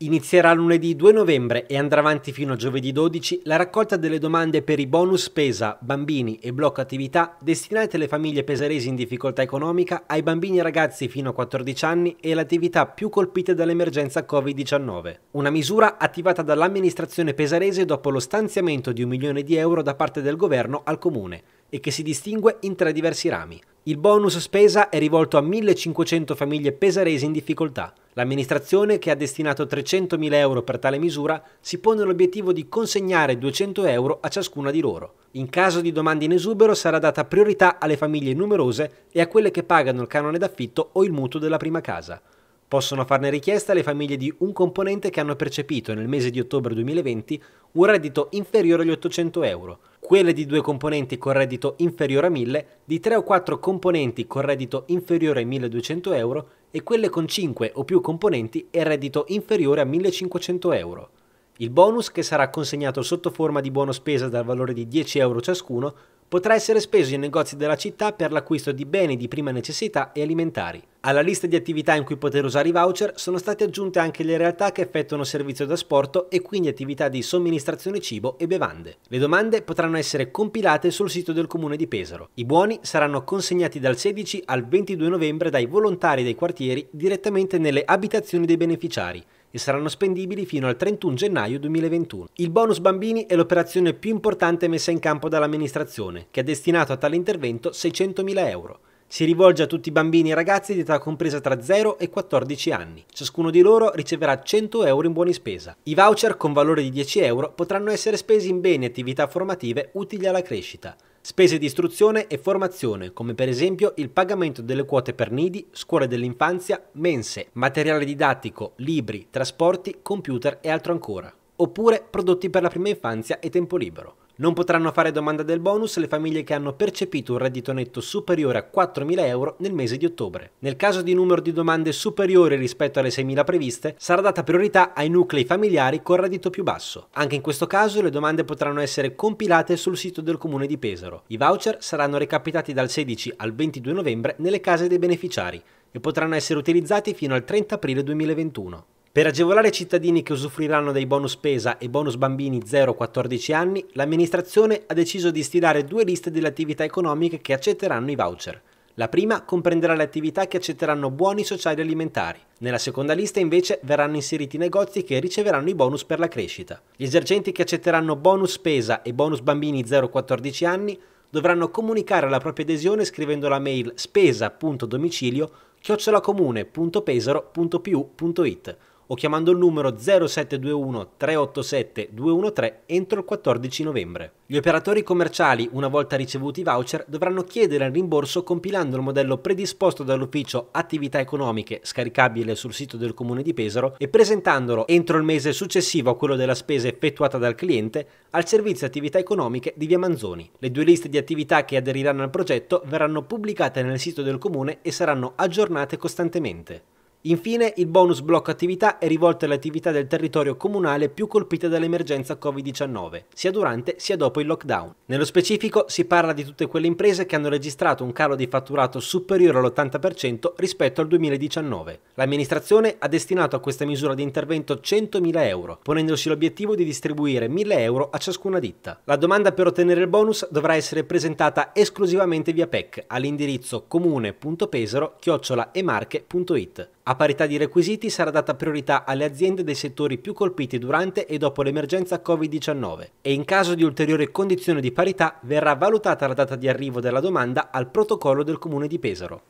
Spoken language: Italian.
Inizierà lunedì 2 novembre e andrà avanti fino a giovedì 12 la raccolta delle domande per i bonus pesa, bambini e blocco attività destinate alle famiglie pesaresi in difficoltà economica, ai bambini e ragazzi fino a 14 anni e alle attività più colpite dall'emergenza Covid-19. Una misura attivata dall'amministrazione pesarese dopo lo stanziamento di un milione di euro da parte del governo al comune e che si distingue in tre diversi rami. Il bonus spesa è rivolto a 1500 famiglie pesaresi in difficoltà. L'amministrazione, che ha destinato 300.000 euro per tale misura, si pone l'obiettivo di consegnare 200 euro a ciascuna di loro. In caso di domande in esubero sarà data priorità alle famiglie numerose e a quelle che pagano il canone d'affitto o il mutuo della prima casa. Possono farne richiesta le famiglie di un componente che hanno percepito nel mese di ottobre 2020 un reddito inferiore agli 800 euro, quelle di due componenti con reddito inferiore a 1000, di tre o quattro componenti con reddito inferiore ai 1200 euro e quelle con 5 o più componenti e reddito inferiore a 1500 euro. Il bonus, che sarà consegnato sotto forma di buono spesa dal valore di 10 euro ciascuno, potrà essere speso in negozi della città per l'acquisto di beni di prima necessità e alimentari. Alla lista di attività in cui poter usare i voucher sono state aggiunte anche le realtà che effettuano servizio da sporto e quindi attività di somministrazione cibo e bevande. Le domande potranno essere compilate sul sito del comune di Pesaro. I buoni saranno consegnati dal 16 al 22 novembre dai volontari dei quartieri direttamente nelle abitazioni dei beneficiari e saranno spendibili fino al 31 gennaio 2021. Il bonus bambini è l'operazione più importante messa in campo dall'amministrazione, che ha destinato a tale intervento 600.000 euro. Si rivolge a tutti i bambini e ragazzi di età compresa tra 0 e 14 anni. Ciascuno di loro riceverà 100 euro in buoni spesa. I voucher con valore di 10 euro potranno essere spesi in beni e attività formative utili alla crescita, spese di istruzione e formazione, come per esempio il pagamento delle quote per nidi, scuole dell'infanzia, mense, materiale didattico, libri, trasporti, computer e altro ancora. Oppure prodotti per la prima infanzia e tempo libero. Non potranno fare domanda del bonus le famiglie che hanno percepito un reddito netto superiore a 4.000 euro nel mese di ottobre. Nel caso di numero di domande superiore rispetto alle 6.000 previste, sarà data priorità ai nuclei familiari con reddito più basso. Anche in questo caso le domande potranno essere compilate sul sito del comune di Pesaro. I voucher saranno recapitati dal 16 al 22 novembre nelle case dei beneficiari e potranno essere utilizzati fino al 30 aprile 2021. Per agevolare i cittadini che usufruiranno dei bonus spesa e bonus bambini 0-14 anni, l'amministrazione ha deciso di stilare due liste delle attività economiche che accetteranno i voucher. La prima comprenderà le attività che accetteranno buoni sociali alimentari. Nella seconda lista invece verranno inseriti i negozi che riceveranno i bonus per la crescita. Gli esercenti che accetteranno bonus spesa e bonus bambini 0-14 anni dovranno comunicare la propria adesione scrivendo la mail spesa.domicilio chiocciolacomune.pesaro.pu.it o chiamando il numero 0721 387 213 entro il 14 novembre. Gli operatori commerciali, una volta ricevuti i voucher, dovranno chiedere il rimborso compilando il modello predisposto dall'ufficio attività economiche scaricabile sul sito del comune di Pesaro e presentandolo entro il mese successivo a quello della spesa effettuata dal cliente al servizio attività economiche di Via Manzoni. Le due liste di attività che aderiranno al progetto verranno pubblicate nel sito del comune e saranno aggiornate costantemente. Infine, il bonus blocco attività è rivolto alle attività del territorio comunale più colpite dall'emergenza Covid-19, sia durante sia dopo il lockdown. Nello specifico si parla di tutte quelle imprese che hanno registrato un calo di fatturato superiore all'80% rispetto al 2019. L'amministrazione ha destinato a questa misura di intervento 100.000 euro, ponendosi l'obiettivo di distribuire 1.000 euro a ciascuna ditta. La domanda per ottenere il bonus dovrà essere presentata esclusivamente via PEC all'indirizzo comune.pesero-emarche.it. A parità di requisiti sarà data priorità alle aziende dei settori più colpiti durante e dopo l'emergenza Covid-19 e in caso di ulteriore condizione di parità verrà valutata la data di arrivo della domanda al protocollo del Comune di Pesaro.